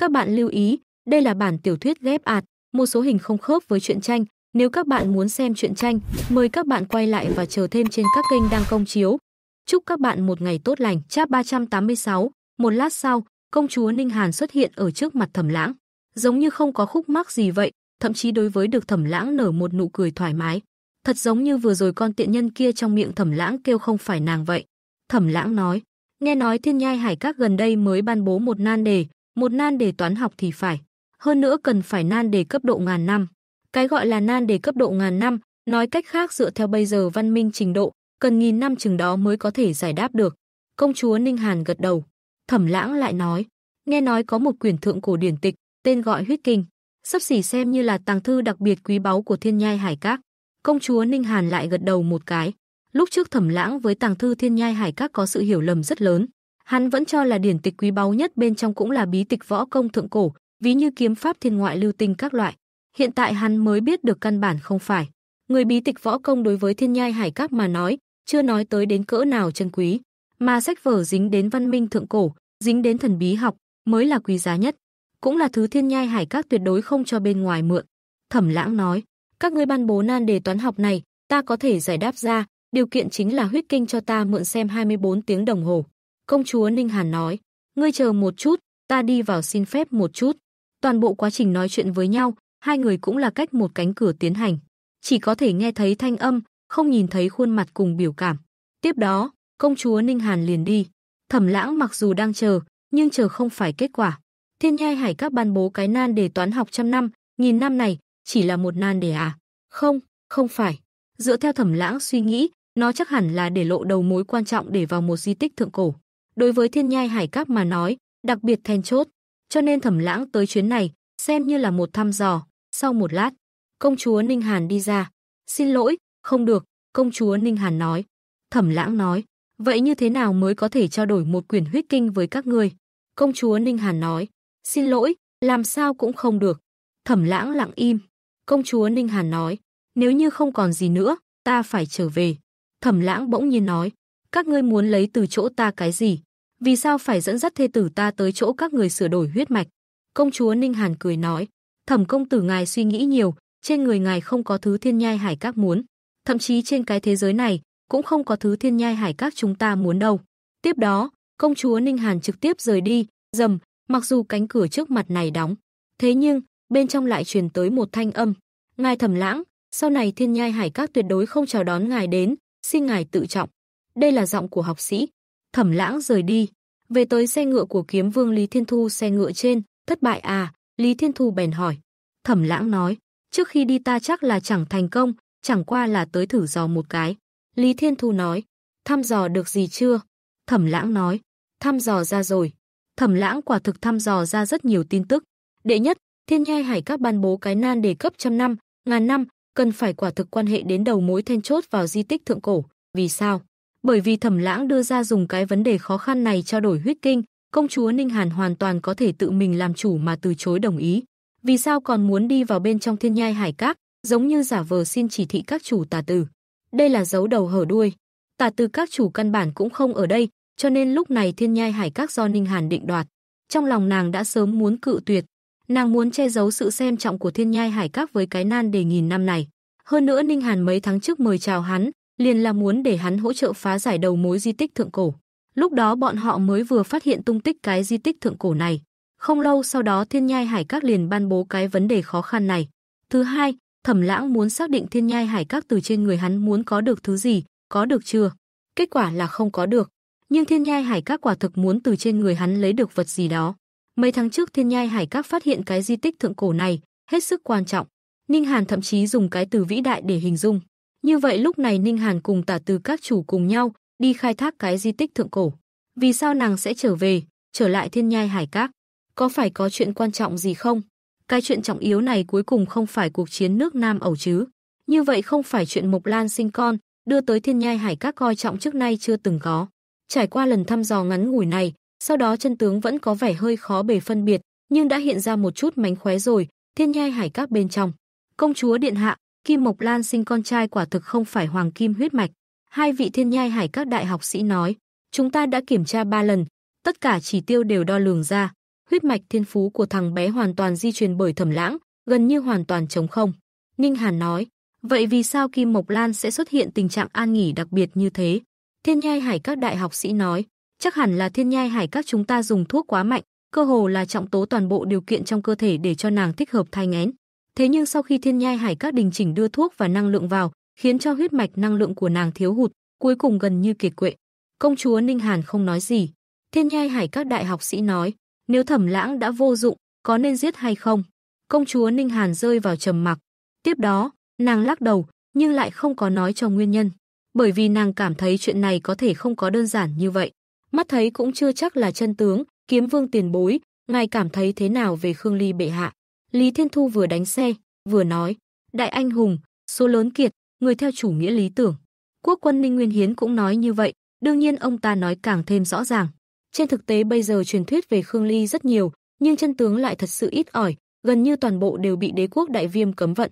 Các bạn lưu ý, đây là bản tiểu thuyết ghép ạt, một số hình không khớp với truyện tranh. Nếu các bạn muốn xem truyện tranh, mời các bạn quay lại và chờ thêm trên các kênh đang công chiếu. Chúc các bạn một ngày tốt lành. Chap 386, một lát sau, công chúa Ninh Hàn xuất hiện ở trước mặt Thẩm Lãng, giống như không có khúc mắc gì vậy, thậm chí đối với được Thẩm Lãng nở một nụ cười thoải mái, thật giống như vừa rồi con tiện nhân kia trong miệng Thẩm Lãng kêu không phải nàng vậy. Thẩm Lãng nói, nghe nói Thiên Nhai Hải Các gần đây mới ban bố một nan đề, một nan đề toán học thì phải. Hơn nữa cần phải nan đề cấp độ ngàn năm. Cái gọi là nan đề cấp độ ngàn năm, nói cách khác dựa theo bây giờ văn minh trình độ, cần nghìn năm chừng đó mới có thể giải đáp được. Công chúa Ninh Hàn gật đầu. Thẩm lãng lại nói, nghe nói có một quyển thượng cổ điển tịch, tên gọi huyết kinh, sắp xỉ xem như là tàng thư đặc biệt quý báu của thiên nhai hải các. Công chúa Ninh Hàn lại gật đầu một cái. Lúc trước thẩm lãng với tàng thư thiên nhai hải các có sự hiểu lầm rất lớn. Hắn vẫn cho là điển tịch quý báu nhất bên trong cũng là bí tịch võ công thượng cổ, ví như kiếm pháp thiên ngoại lưu tinh các loại. Hiện tại hắn mới biết được căn bản không phải. Người bí tịch võ công đối với thiên nhai hải các mà nói, chưa nói tới đến cỡ nào chân quý, mà sách vở dính đến văn minh thượng cổ, dính đến thần bí học, mới là quý giá nhất. Cũng là thứ thiên nhai hải các tuyệt đối không cho bên ngoài mượn. Thẩm lãng nói, các ngươi ban bố nan đề toán học này, ta có thể giải đáp ra, điều kiện chính là huyết kinh cho ta mượn xem 24 tiếng đồng hồ. Công chúa Ninh Hàn nói, ngươi chờ một chút, ta đi vào xin phép một chút. Toàn bộ quá trình nói chuyện với nhau, hai người cũng là cách một cánh cửa tiến hành. Chỉ có thể nghe thấy thanh âm, không nhìn thấy khuôn mặt cùng biểu cảm. Tiếp đó, công chúa Ninh Hàn liền đi. Thẩm lãng mặc dù đang chờ, nhưng chờ không phải kết quả. Thiên nhai hải các ban bố cái nan đề toán học trăm năm, nghìn năm này, chỉ là một nan đề à? Không, không phải. Dựa theo thẩm lãng suy nghĩ, nó chắc hẳn là để lộ đầu mối quan trọng để vào một di tích thượng cổ đối với thiên nhai hải các mà nói, đặc biệt then chốt. Cho nên thẩm lãng tới chuyến này, xem như là một thăm dò. Sau một lát, công chúa Ninh Hàn đi ra. Xin lỗi, không được, công chúa Ninh Hàn nói. Thẩm lãng nói, vậy như thế nào mới có thể trao đổi một quyển huyết kinh với các người? Công chúa Ninh Hàn nói, xin lỗi, làm sao cũng không được. Thẩm lãng lặng im. Công chúa Ninh Hàn nói, nếu như không còn gì nữa, ta phải trở về. Thẩm lãng bỗng nhiên nói, các ngươi muốn lấy từ chỗ ta cái gì? Vì sao phải dẫn dắt thê tử ta tới chỗ các người sửa đổi huyết mạch? Công chúa Ninh Hàn cười nói, thẩm công tử ngài suy nghĩ nhiều, trên người ngài không có thứ thiên nhai hải các muốn. Thậm chí trên cái thế giới này, cũng không có thứ thiên nhai hải các chúng ta muốn đâu. Tiếp đó, công chúa Ninh Hàn trực tiếp rời đi, dầm, mặc dù cánh cửa trước mặt này đóng. Thế nhưng, bên trong lại truyền tới một thanh âm. Ngài thẩm lãng, sau này thiên nhai hải các tuyệt đối không chào đón ngài đến, xin ngài tự trọng. Đây là giọng của học sĩ thẩm lãng rời đi. Về tới xe ngựa của kiếm vương Lý Thiên Thu xe ngựa trên, thất bại à, Lý Thiên Thu bèn hỏi. Thẩm lãng nói, trước khi đi ta chắc là chẳng thành công, chẳng qua là tới thử dò một cái. Lý Thiên Thu nói, thăm dò được gì chưa? Thẩm lãng nói, thăm dò ra rồi. Thẩm lãng quả thực thăm dò ra rất nhiều tin tức. Đệ nhất, thiên nhai hải các ban bố cái nan đề cấp trăm năm, ngàn năm, cần phải quả thực quan hệ đến đầu mối then chốt vào di tích thượng cổ. Vì sao? Bởi vì Thẩm Lãng đưa ra dùng cái vấn đề khó khăn này trao đổi huyết kinh, công chúa Ninh Hàn hoàn toàn có thể tự mình làm chủ mà từ chối đồng ý. Vì sao còn muốn đi vào bên trong thiên nhai hải các, giống như giả vờ xin chỉ thị các chủ tà tử. Đây là dấu đầu hở đuôi. Tà tử các chủ căn bản cũng không ở đây, cho nên lúc này thiên nhai hải các do Ninh Hàn định đoạt. Trong lòng nàng đã sớm muốn cự tuyệt. Nàng muốn che giấu sự xem trọng của thiên nhai hải các với cái nan đề nghìn năm này. Hơn nữa Ninh Hàn mấy tháng trước mời chào hắn, liền là muốn để hắn hỗ trợ phá giải đầu mối di tích thượng cổ. Lúc đó bọn họ mới vừa phát hiện tung tích cái di tích thượng cổ này. Không lâu sau đó Thiên Nhai Hải Các liền ban bố cái vấn đề khó khăn này. Thứ hai, Thẩm Lãng muốn xác định Thiên Nhai Hải Các từ trên người hắn muốn có được thứ gì, có được chưa? Kết quả là không có được. Nhưng Thiên Nhai Hải Các quả thực muốn từ trên người hắn lấy được vật gì đó. Mấy tháng trước Thiên Nhai Hải Các phát hiện cái di tích thượng cổ này, hết sức quan trọng. Ninh Hàn thậm chí dùng cái từ vĩ đại để hình dung. Như vậy lúc này Ninh Hàn cùng tả từ các chủ cùng nhau đi khai thác cái di tích thượng cổ. Vì sao nàng sẽ trở về, trở lại thiên nhai hải các? Có phải có chuyện quan trọng gì không? Cái chuyện trọng yếu này cuối cùng không phải cuộc chiến nước Nam ẩu chứ. Như vậy không phải chuyện Mộc Lan sinh con, đưa tới thiên nhai hải các coi trọng trước nay chưa từng có. Trải qua lần thăm dò ngắn ngủi này, sau đó chân tướng vẫn có vẻ hơi khó bề phân biệt, nhưng đã hiện ra một chút mánh khóe rồi, thiên nhai hải các bên trong. Công chúa Điện Hạ, Kim Mộc Lan sinh con trai quả thực không phải hoàng kim huyết mạch. Hai vị thiên nhai hải các đại học sĩ nói, chúng ta đã kiểm tra ba lần, tất cả chỉ tiêu đều đo lường ra. Huyết mạch thiên phú của thằng bé hoàn toàn di truyền bởi thẩm lãng, gần như hoàn toàn trống không. Ninh Hàn nói, vậy vì sao Kim Mộc Lan sẽ xuất hiện tình trạng an nghỉ đặc biệt như thế? Thiên nhai hải các đại học sĩ nói, chắc hẳn là thiên nhai hải các chúng ta dùng thuốc quá mạnh, cơ hồ là trọng tố toàn bộ điều kiện trong cơ thể để cho nàng thích hợp thai nghén. Thế nhưng sau khi thiên nhai hải các đình chỉnh đưa thuốc và năng lượng vào, khiến cho huyết mạch năng lượng của nàng thiếu hụt, cuối cùng gần như kiệt quệ. Công chúa Ninh Hàn không nói gì. Thiên nhai hải các đại học sĩ nói, nếu thẩm lãng đã vô dụng, có nên giết hay không? Công chúa Ninh Hàn rơi vào trầm mặc. Tiếp đó, nàng lắc đầu, nhưng lại không có nói cho nguyên nhân. Bởi vì nàng cảm thấy chuyện này có thể không có đơn giản như vậy. Mắt thấy cũng chưa chắc là chân tướng, kiếm vương tiền bối, ngài cảm thấy thế nào về Khương Ly bệ hạ? Lý Thiên Thu vừa đánh xe, vừa nói, đại anh hùng, số lớn kiệt, người theo chủ nghĩa lý tưởng. Quốc quân Ninh Nguyên Hiến cũng nói như vậy, đương nhiên ông ta nói càng thêm rõ ràng. Trên thực tế bây giờ truyền thuyết về Khương Ly rất nhiều, nhưng chân tướng lại thật sự ít ỏi, gần như toàn bộ đều bị đế quốc đại viêm cấm vận.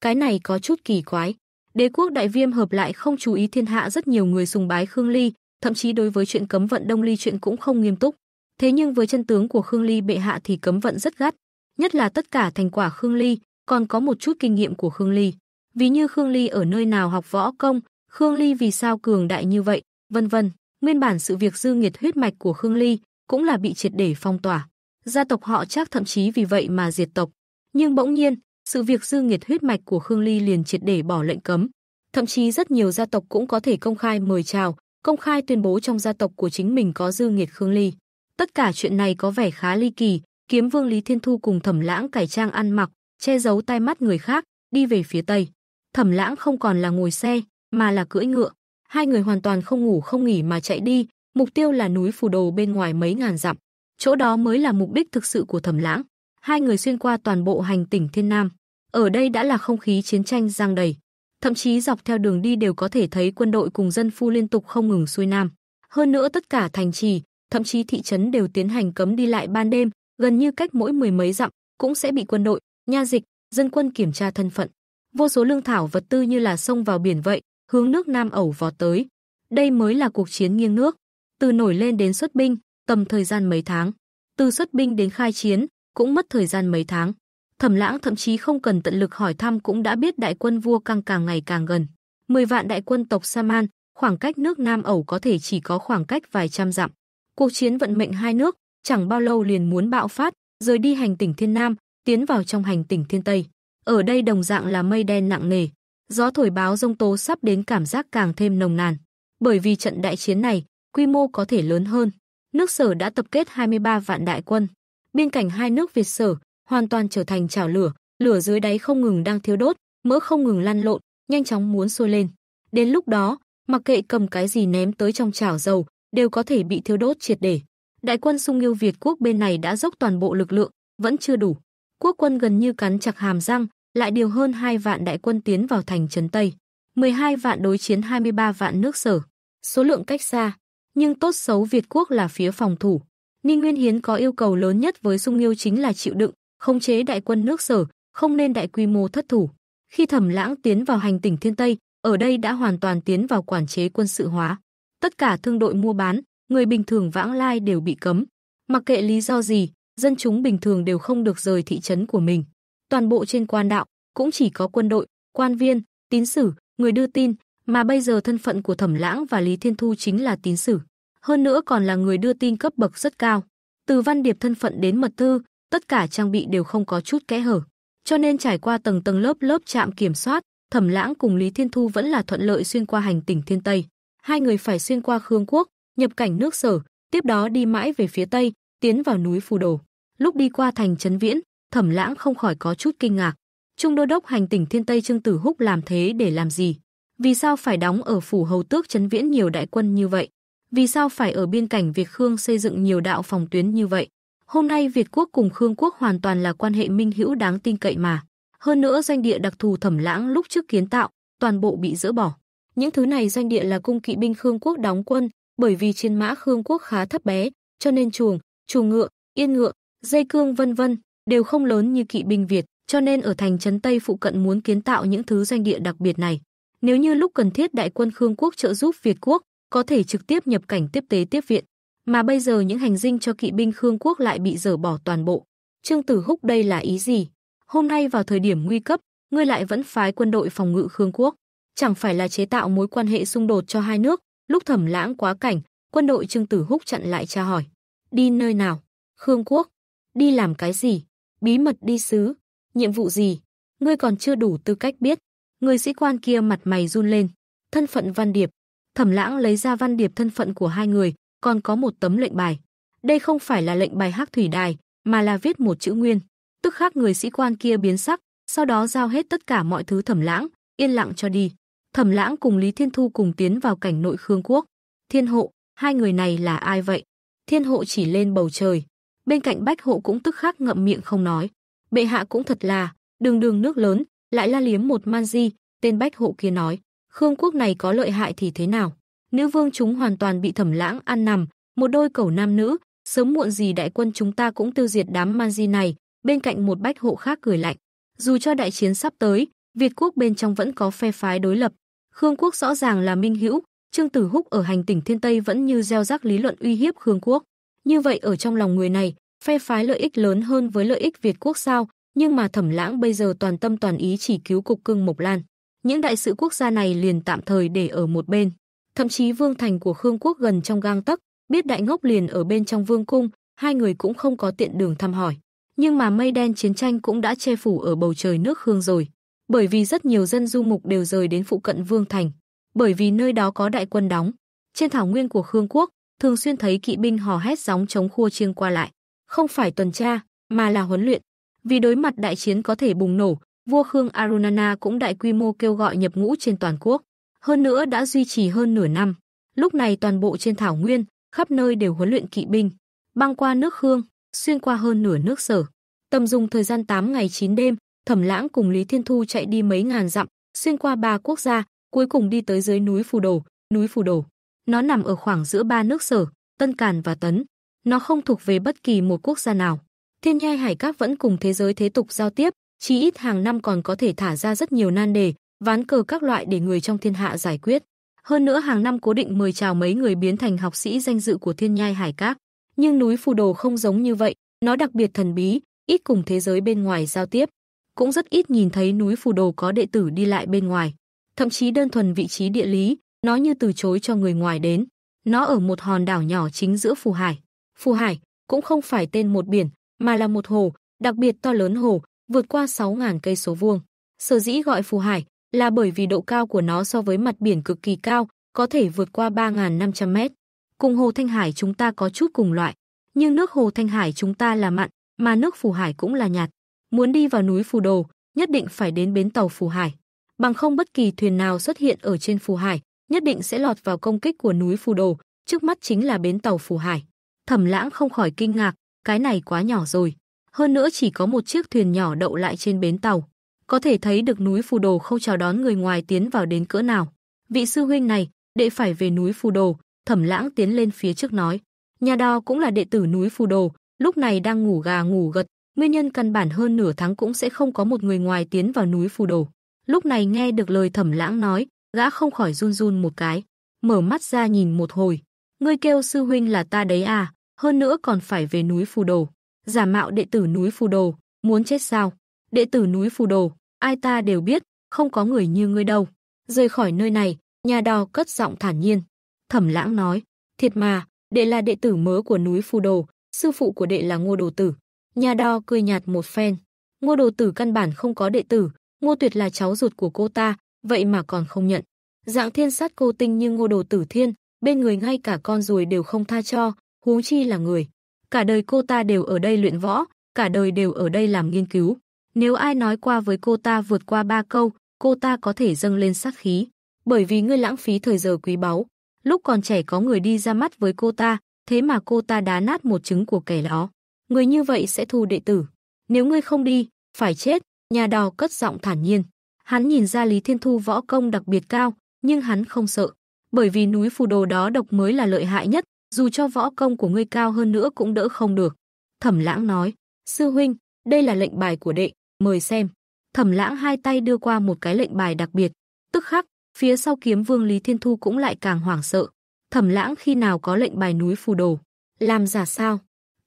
Cái này có chút kỳ quái. Đế quốc đại viêm hợp lại không chú ý thiên hạ rất nhiều người sùng bái Khương Ly, thậm chí đối với chuyện cấm vận Đông Ly chuyện cũng không nghiêm túc. Thế nhưng với chân tướng của Khương Ly bệ hạ thì cấm vận rất gắt, nhất là tất cả thành quả Khương Ly, còn có một chút kinh nghiệm của Khương Ly. Vì như Khương Ly ở nơi nào học võ công, Khương Ly vì sao cường đại như vậy, vân vân. Nguyên bản sự việc dư nghiệt huyết mạch của Khương Ly cũng là bị triệt để phong tỏa. Gia tộc họ chắc thậm chí vì vậy mà diệt tộc. Nhưng bỗng nhiên, sự việc dư nghiệt huyết mạch của Khương Ly liền triệt để bỏ lệnh cấm. Thậm chí rất nhiều gia tộc cũng có thể công khai mời chào, công khai tuyên bố trong gia tộc của chính mình có dư nghiệt Khương Ly. Tất cả chuyện này có vẻ khá ly kỳ, Kiếm Vương Lý Thiên Thu cùng Thẩm Lãng cải trang ăn mặc, che giấu tai mắt người khác, đi về phía tây. Thẩm Lãng không còn là ngồi xe, mà là cưỡi ngựa. Hai người hoàn toàn không ngủ không nghỉ mà chạy đi, mục tiêu là núi Phù Đồ bên ngoài mấy ngàn dặm. Chỗ đó mới là mục đích thực sự của Thẩm Lãng. Hai người xuyên qua toàn bộ hành tỉnh Thiên Nam. Ở đây đã là không khí chiến tranh giang đầy, thậm chí dọc theo đường đi đều có thể thấy quân đội cùng dân phu liên tục không ngừng xuôi nam. Hơn nữa tất cả thành trì, thậm chí thị trấn đều tiến hành cấm đi lại ban đêm, gần như cách mỗi mười mấy dặm cũng sẽ bị quân đội, nha dịch, dân quân kiểm tra thân phận. Vô số lương thảo vật tư như là sông vào biển vậy, hướng nước Nam ẩu vọt tới. Đây mới là cuộc chiến nghiêng nước. Từ nổi lên đến xuất binh, tầm thời gian mấy tháng. Từ xuất binh đến khai chiến, cũng mất thời gian mấy tháng. Thẩm Lãng thậm chí không cần tận lực hỏi thăm cũng đã biết đại quân vua càng càng ngày càng gần. mười vạn đại quân tộc Saman, khoảng cách nước Nam ẩu có thể chỉ có khoảng cách vài trăm dặm. Cuộc chiến vận mệnh hai nước, chẳng bao lâu liền muốn bạo phát, rời đi hành tỉnh Thiên Nam, tiến vào trong hành tỉnh Thiên Tây. Ở đây đồng dạng là mây đen nặng nề, gió thổi báo rông tố sắp đến cảm giác càng thêm nồng nàn. Bởi vì trận đại chiến này, quy mô có thể lớn hơn. Nước Sở đã tập kết 23 vạn đại quân. Biên cảnh hai nước Việt Sở hoàn toàn trở thành chảo lửa, lửa dưới đáy không ngừng đang thiêu đốt, mỡ không ngừng lan lộn, nhanh chóng muốn sôi lên. Đến lúc đó, mặc kệ cầm cái gì ném tới trong chảo dầu, đều có thể bị thiêu đốt triệt để đại quân sung yêu Việt quốc bên này đã dốc toàn bộ lực lượng, vẫn chưa đủ. Quốc quân gần như cắn chặt hàm răng, lại điều hơn 2 vạn đại quân tiến vào thành trấn Tây. 12 vạn đối chiến 23 vạn nước sở. Số lượng cách xa, nhưng tốt xấu Việt quốc là phía phòng thủ. Ninh Nguyên Hiến có yêu cầu lớn nhất với Sung Nghiêu chính là chịu đựng, khống chế đại quân nước sở, không nên đại quy mô thất thủ. Khi Thẩm Lãng tiến vào hành tỉnh Thiên Tây, ở đây đã hoàn toàn tiến vào quản chế quân sự hóa. Tất cả thương đội mua bán, người bình thường vãng lai đều bị cấm. Mặc kệ lý do gì, dân chúng bình thường đều không được rời thị trấn của mình. Toàn bộ trên quan đạo cũng chỉ có quân đội, quan viên, tín sử, người đưa tin, mà bây giờ thân phận của Thẩm Lãng và Lý Thiên Thu chính là tín sử, hơn nữa còn là người đưa tin cấp bậc rất cao. Từ văn điệp thân phận đến mật thư, tất cả trang bị đều không có chút kẽ hở, cho nên trải qua tầng tầng lớp lớp trạm kiểm soát, Thẩm Lãng cùng Lý Thiên Thu vẫn là thuận lợi xuyên qua hành tỉnh Thiên Tây. Hai người phải xuyên qua Khương quốc, nhập cảnh nước sở, tiếp đó đi mãi về phía tây, tiến vào núi Phù Đồ. Lúc đi qua thành trấn Viễn, Thẩm Lãng không khỏi có chút kinh ngạc. Trung đô đốc hành tỉnh Thiên Tây Trương Tử Húc làm thế để làm gì? Vì sao phải đóng ở phủ hầu tước trấn Viễn nhiều đại quân như vậy? Vì sao phải ở biên cảnh Việt Khương xây dựng nhiều đạo phòng tuyến như vậy? Hôm nay Việt quốc cùng Khương quốc hoàn toàn là quan hệ minh hữu đáng tin cậy mà. Hơn nữa doanh địa đặc thù Thẩm Lãng lúc trước kiến tạo, toàn bộ bị dỡ bỏ. Những thứ này doanh địa là cung kỵ binh Khương quốc đóng quân, bởi vì trên mã Khương Quốc khá thấp bé, cho nên chuồng, chuồng ngựa, yên ngựa, dây cương vân vân đều không lớn như kỵ binh Việt, cho nên ở thành trấn Tây phụ cận muốn kiến tạo những thứ doanh địa đặc biệt này. Nếu như lúc cần thiết đại quân Khương Quốc trợ giúp Việt Quốc, có thể trực tiếp nhập cảnh tiếp tế tiếp viện, mà bây giờ những hành dinh cho kỵ binh Khương Quốc lại bị dở bỏ toàn bộ. Trương Tử Húc đây là ý gì? Hôm nay vào thời điểm nguy cấp, ngươi lại vẫn phái quân đội phòng ngự Khương Quốc, chẳng phải là chế tạo mối quan hệ xung đột cho hai nước, Lúc thẩm lãng quá cảnh, quân đội Trương Tử Húc chặn lại tra hỏi. Đi nơi nào? Khương Quốc. Đi làm cái gì? Bí mật đi sứ Nhiệm vụ gì? Ngươi còn chưa đủ tư cách biết. Người sĩ quan kia mặt mày run lên. Thân phận văn điệp. Thẩm lãng lấy ra văn điệp thân phận của hai người, còn có một tấm lệnh bài. Đây không phải là lệnh bài hắc thủy đài, mà là viết một chữ nguyên. Tức khác người sĩ quan kia biến sắc, sau đó giao hết tất cả mọi thứ thẩm lãng, yên lặng cho đi. Thẩm Lãng cùng Lý Thiên Thu cùng tiến vào cảnh nội Khương quốc. Thiên hộ, hai người này là ai vậy? Thiên hộ chỉ lên bầu trời. Bên cạnh Bách hộ cũng tức khắc ngậm miệng không nói. Bệ hạ cũng thật là, đường đường nước lớn, lại la liếm một man di, tên Bách hộ kia nói. Khương quốc này có lợi hại thì thế nào? Nữ vương chúng hoàn toàn bị thẩm lãng ăn nằm, một đôi cẩu nam nữ, sớm muộn gì đại quân chúng ta cũng tiêu diệt đám man di này, bên cạnh một bách hộ khác cười lạnh. Dù cho đại chiến sắp tới, Việt quốc bên trong vẫn có phe phái đối lập, Khương Quốc rõ ràng là minh hữu, Trương Tử Húc ở hành tỉnh Thiên Tây vẫn như gieo rắc lý luận uy hiếp Khương Quốc. Như vậy ở trong lòng người này, phe phái lợi ích lớn hơn với lợi ích Việt quốc sao? Nhưng mà Thẩm Lãng bây giờ toàn tâm toàn ý chỉ cứu cục cưng Mộc Lan. Những đại sự quốc gia này liền tạm thời để ở một bên. Thậm chí vương thành của Khương Quốc gần trong gang tấc, biết đại ngốc liền ở bên trong vương cung, hai người cũng không có tiện đường thăm hỏi. Nhưng mà mây đen chiến tranh cũng đã che phủ ở bầu trời nước Khương rồi bởi vì rất nhiều dân du mục đều rời đến phụ cận Vương Thành, bởi vì nơi đó có đại quân đóng. Trên thảo nguyên của Khương quốc, thường xuyên thấy kỵ binh hò hét gióng chống khua chiêng qua lại, không phải tuần tra, mà là huấn luyện. Vì đối mặt đại chiến có thể bùng nổ, vua Khương Arunana cũng đại quy mô kêu gọi nhập ngũ trên toàn quốc, hơn nữa đã duy trì hơn nửa năm. Lúc này toàn bộ trên thảo nguyên, khắp nơi đều huấn luyện kỵ binh, băng qua nước Khương, xuyên qua hơn nửa nước Sở. Tầm dùng thời gian 8 ngày 9 đêm, Thẩm Lãng cùng Lý Thiên Thu chạy đi mấy ngàn dặm, xuyên qua ba quốc gia, cuối cùng đi tới dưới núi Phù Đồ, núi Phù Đồ. Nó nằm ở khoảng giữa ba nước Sở, Tân Càn và Tấn. Nó không thuộc về bất kỳ một quốc gia nào. Thiên Nhai Hải Các vẫn cùng thế giới thế tục giao tiếp, chỉ ít hàng năm còn có thể thả ra rất nhiều nan đề, ván cờ các loại để người trong thiên hạ giải quyết. Hơn nữa hàng năm cố định mời chào mấy người biến thành học sĩ danh dự của Thiên Nhai Hải Các. Nhưng núi Phù Đồ không giống như vậy, nó đặc biệt thần bí, ít cùng thế giới bên ngoài giao tiếp cũng rất ít nhìn thấy núi Phù Đồ có đệ tử đi lại bên ngoài. Thậm chí đơn thuần vị trí địa lý, nó như từ chối cho người ngoài đến. Nó ở một hòn đảo nhỏ chính giữa Phù Hải. Phù Hải cũng không phải tên một biển, mà là một hồ, đặc biệt to lớn hồ, vượt qua 6.000 cây số vuông. Sở dĩ gọi Phù Hải là bởi vì độ cao của nó so với mặt biển cực kỳ cao, có thể vượt qua 3.500 mét. Cùng hồ Thanh Hải chúng ta có chút cùng loại, nhưng nước hồ Thanh Hải chúng ta là mặn, mà nước Phù Hải cũng là nhạt. Muốn đi vào núi Phù Đồ, nhất định phải đến bến tàu Phù Hải. Bằng không bất kỳ thuyền nào xuất hiện ở trên Phù Hải, nhất định sẽ lọt vào công kích của núi Phù Đồ, trước mắt chính là bến tàu Phù Hải. Thẩm Lãng không khỏi kinh ngạc, cái này quá nhỏ rồi. Hơn nữa chỉ có một chiếc thuyền nhỏ đậu lại trên bến tàu. Có thể thấy được núi Phù Đồ không chào đón người ngoài tiến vào đến cỡ nào. Vị sư huynh này, đệ phải về núi Phù Đồ, Thẩm Lãng tiến lên phía trước nói. Nhà đo cũng là đệ tử núi Phù Đồ, lúc này đang ngủ gà ngủ gật, nguyên nhân căn bản hơn nửa tháng cũng sẽ không có một người ngoài tiến vào núi phù đồ. Lúc này nghe được lời Thẩm Lãng nói, gã không khỏi run run một cái, mở mắt ra nhìn một hồi. Ngươi kêu sư huynh là ta đấy à, hơn nữa còn phải về núi phù đồ. Giả mạo đệ tử núi phù đồ, muốn chết sao? Đệ tử núi phù đồ, ai ta đều biết, không có người như ngươi đâu. Rời khỏi nơi này, nhà đò cất giọng thản nhiên. Thẩm lãng nói, thiệt mà, đệ là đệ tử mớ của núi phù đồ, sư phụ của đệ là ngô đồ tử. Nhà đo cười nhạt một phen. Ngô đồ tử căn bản không có đệ tử, Ngô Tuyệt là cháu ruột của cô ta, vậy mà còn không nhận. Dạng thiên sát cô tinh như Ngô đồ tử thiên, bên người ngay cả con ruồi đều không tha cho, huống chi là người. Cả đời cô ta đều ở đây luyện võ, cả đời đều ở đây làm nghiên cứu. Nếu ai nói qua với cô ta vượt qua ba câu, cô ta có thể dâng lên sát khí. Bởi vì ngươi lãng phí thời giờ quý báu. Lúc còn trẻ có người đi ra mắt với cô ta, thế mà cô ta đá nát một trứng của kẻ đó người như vậy sẽ thu đệ tử. Nếu ngươi không đi, phải chết, nhà đò cất giọng thản nhiên. Hắn nhìn ra Lý Thiên Thu võ công đặc biệt cao, nhưng hắn không sợ, bởi vì núi phù đồ đó độc mới là lợi hại nhất, dù cho võ công của ngươi cao hơn nữa cũng đỡ không được. Thẩm lãng nói, sư huynh, đây là lệnh bài của đệ, mời xem. Thẩm lãng hai tay đưa qua một cái lệnh bài đặc biệt, tức khắc, phía sau kiếm vương Lý Thiên Thu cũng lại càng hoảng sợ. Thẩm lãng khi nào có lệnh bài núi phù đồ? Làm giả sao?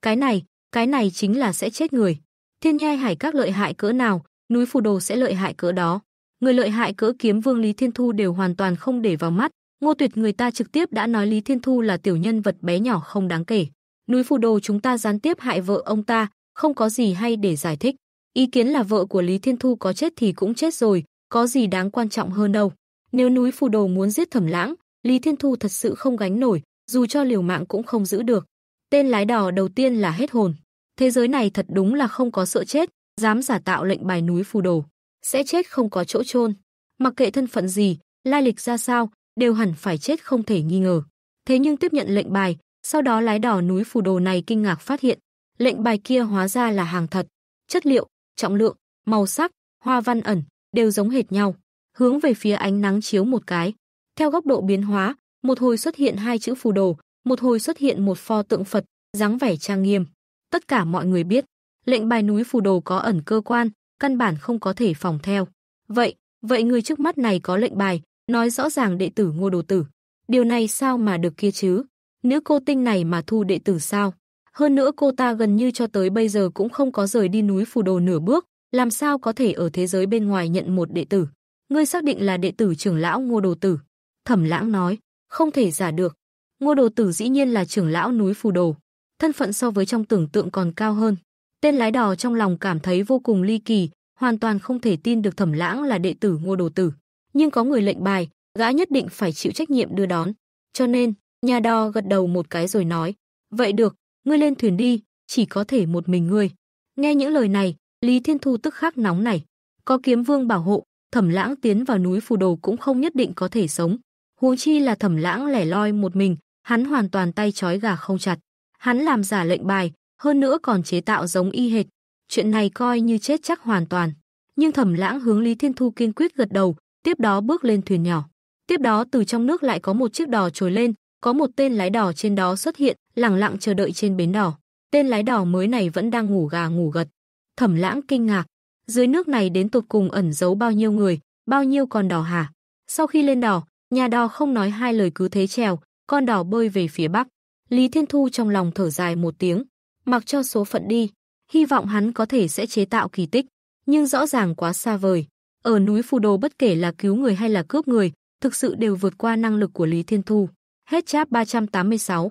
Cái này, cái này chính là sẽ chết người. Thiên nhai hải các lợi hại cỡ nào, núi phù đồ sẽ lợi hại cỡ đó. Người lợi hại cỡ kiếm vương Lý Thiên Thu đều hoàn toàn không để vào mắt, Ngô Tuyệt người ta trực tiếp đã nói Lý Thiên Thu là tiểu nhân vật bé nhỏ không đáng kể. Núi phù đồ chúng ta gián tiếp hại vợ ông ta, không có gì hay để giải thích. Ý kiến là vợ của Lý Thiên Thu có chết thì cũng chết rồi, có gì đáng quan trọng hơn đâu. Nếu núi phù đồ muốn giết thẩm lãng, Lý Thiên Thu thật sự không gánh nổi, dù cho liều mạng cũng không giữ được. Tên lái đò đầu tiên là hết hồn. Thế giới này thật đúng là không có sợ chết, dám giả tạo lệnh bài núi phù đồ. Sẽ chết không có chỗ chôn Mặc kệ thân phận gì, lai lịch ra sao, đều hẳn phải chết không thể nghi ngờ. Thế nhưng tiếp nhận lệnh bài, sau đó lái đò núi phù đồ này kinh ngạc phát hiện, lệnh bài kia hóa ra là hàng thật. Chất liệu, trọng lượng, màu sắc, hoa văn ẩn, đều giống hệt nhau. Hướng về phía ánh nắng chiếu một cái. Theo góc độ biến hóa, một hồi xuất hiện hai chữ phù đồ, một hồi xuất hiện một pho tượng Phật, dáng vẻ trang nghiêm. Tất cả mọi người biết, lệnh bài núi phù đồ có ẩn cơ quan, căn bản không có thể phòng theo. Vậy, vậy người trước mắt này có lệnh bài, nói rõ ràng đệ tử Ngô Đồ Tử. Điều này sao mà được kia chứ? Nữ cô tinh này mà thu đệ tử sao? Hơn nữa cô ta gần như cho tới bây giờ cũng không có rời đi núi phù đồ nửa bước, làm sao có thể ở thế giới bên ngoài nhận một đệ tử? Ngươi xác định là đệ tử trưởng lão Ngô Đồ Tử. Thẩm lãng nói, không thể giả được. Ngô Đồ Tử dĩ nhiên là trưởng lão núi Phù Đồ, thân phận so với trong tưởng tượng còn cao hơn. Tên lái đò trong lòng cảm thấy vô cùng ly kỳ, hoàn toàn không thể tin được Thẩm Lãng là đệ tử Ngô Đồ Tử, nhưng có người lệnh bài, gã nhất định phải chịu trách nhiệm đưa đón. Cho nên, nhà đò gật đầu một cái rồi nói: "Vậy được, ngươi lên thuyền đi, chỉ có thể một mình ngươi." Nghe những lời này, Lý Thiên Thu tức khắc nóng nảy. có kiếm vương bảo hộ, Thẩm Lãng tiến vào núi Phù Đồ cũng không nhất định có thể sống. Huống chi là Thẩm Lãng lẻ loi một mình, hắn hoàn toàn tay trói gà không chặt. Hắn làm giả lệnh bài, hơn nữa còn chế tạo giống y hệt. Chuyện này coi như chết chắc hoàn toàn. Nhưng Thẩm Lãng hướng Lý Thiên Thu kiên quyết gật đầu, tiếp đó bước lên thuyền nhỏ. Tiếp đó từ trong nước lại có một chiếc đò trồi lên, có một tên lái đò trên đó xuất hiện, lẳng lặng chờ đợi trên bến đò. Tên lái đò mới này vẫn đang ngủ gà ngủ gật. Thẩm Lãng kinh ngạc, dưới nước này đến tột cùng ẩn giấu bao nhiêu người, bao nhiêu con đò hả? Sau khi lên đò, nhà đò không nói hai lời cứ thế trèo, con đỏ bơi về phía bắc. Lý Thiên Thu trong lòng thở dài một tiếng, mặc cho số phận đi, hy vọng hắn có thể sẽ chế tạo kỳ tích, nhưng rõ ràng quá xa vời. Ở núi Phù Đồ bất kể là cứu người hay là cướp người, thực sự đều vượt qua năng lực của Lý Thiên Thu. Hết chap 386.